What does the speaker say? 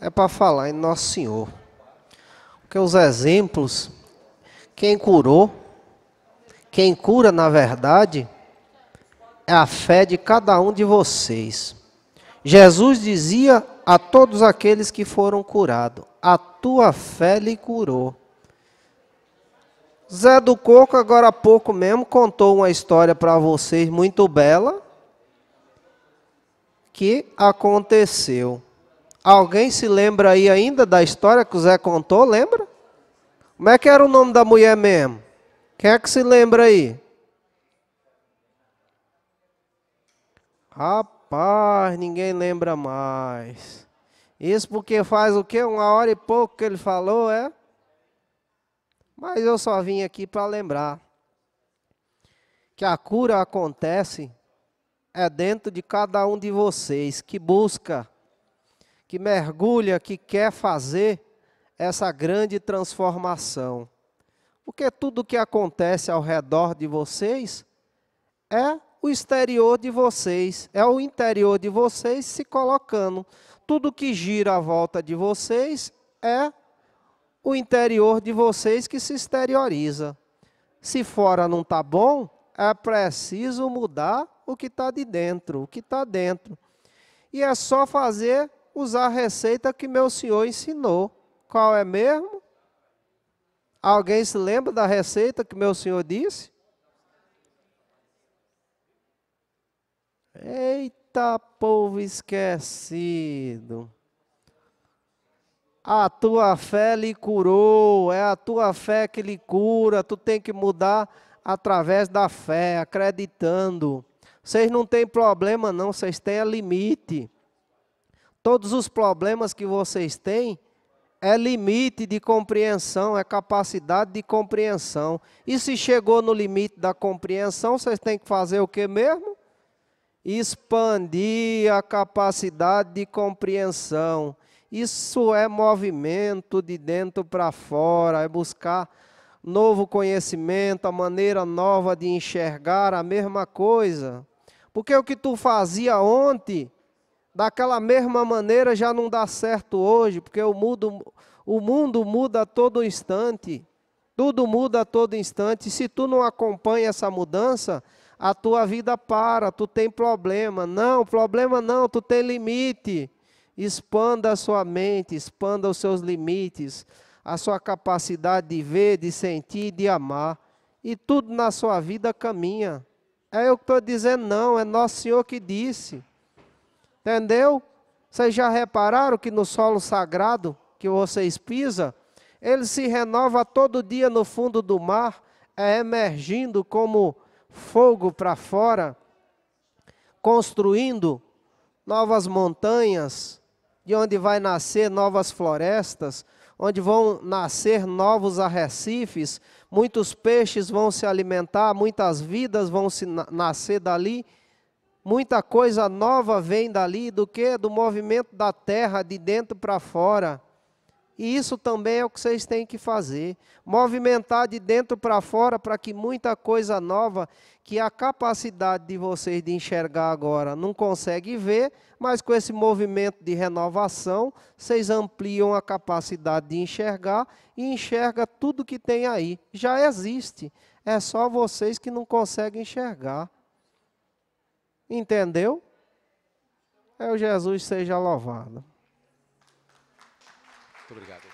é para falar em Nosso Senhor. Porque os exemplos, quem curou, quem cura na verdade, é a fé de cada um de vocês. Jesus dizia a todos aqueles que foram curados: A tua fé lhe curou. Zé do Coco, agora há pouco mesmo, contou uma história para vocês muito bela que aconteceu. Alguém se lembra aí ainda da história que o Zé contou? Lembra? Como é que era o nome da mulher mesmo? Quem é que se lembra aí? Rapaz, ninguém lembra mais. Isso porque faz o quê? Uma hora e pouco que ele falou, é? Mas eu só vim aqui para lembrar que a cura acontece é dentro de cada um de vocês que busca que mergulha, que quer fazer essa grande transformação. Porque tudo o que acontece ao redor de vocês é o exterior de vocês, é o interior de vocês se colocando. Tudo que gira à volta de vocês é o interior de vocês que se exterioriza. Se fora não está bom, é preciso mudar o que está de dentro, o que está dentro. E é só fazer usar a receita que meu senhor ensinou. Qual é mesmo? Alguém se lembra da receita que meu senhor disse? Eita, povo esquecido. A tua fé lhe curou, é a tua fé que lhe cura. Tu tem que mudar através da fé, acreditando. Vocês não têm problema, não, vocês têm limite. Todos os problemas que vocês têm é limite de compreensão, é capacidade de compreensão. E se chegou no limite da compreensão, vocês têm que fazer o que mesmo? Expandir a capacidade de compreensão. Isso é movimento de dentro para fora, é buscar novo conhecimento, a maneira nova de enxergar a mesma coisa. Porque o que tu fazia ontem daquela mesma maneira já não dá certo hoje, porque o mundo, o mundo muda a todo instante. Tudo muda a todo instante. Se tu não acompanha essa mudança, a tua vida para, tu tem problema. Não, problema não, tu tem limite. Expanda a sua mente, expanda os seus limites, a sua capacidade de ver, de sentir, de amar. E tudo na sua vida caminha. É eu que estou dizendo, não, é Nosso Senhor que disse. Entendeu? Vocês já repararam que no solo sagrado que vocês pisam, ele se renova todo dia no fundo do mar, é emergindo como fogo para fora, construindo novas montanhas, de onde vai nascer novas florestas, onde vão nascer novos arrecifes, muitos peixes vão se alimentar, muitas vidas vão se nascer dali. Muita coisa nova vem dali do que? Do movimento da terra de dentro para fora. E isso também é o que vocês têm que fazer. Movimentar de dentro para fora para que muita coisa nova, que a capacidade de vocês de enxergar agora não consegue ver, mas com esse movimento de renovação, vocês ampliam a capacidade de enxergar e enxerga tudo que tem aí. Já existe. É só vocês que não conseguem enxergar. Entendeu? É o Jesus seja louvado. Muito obrigado.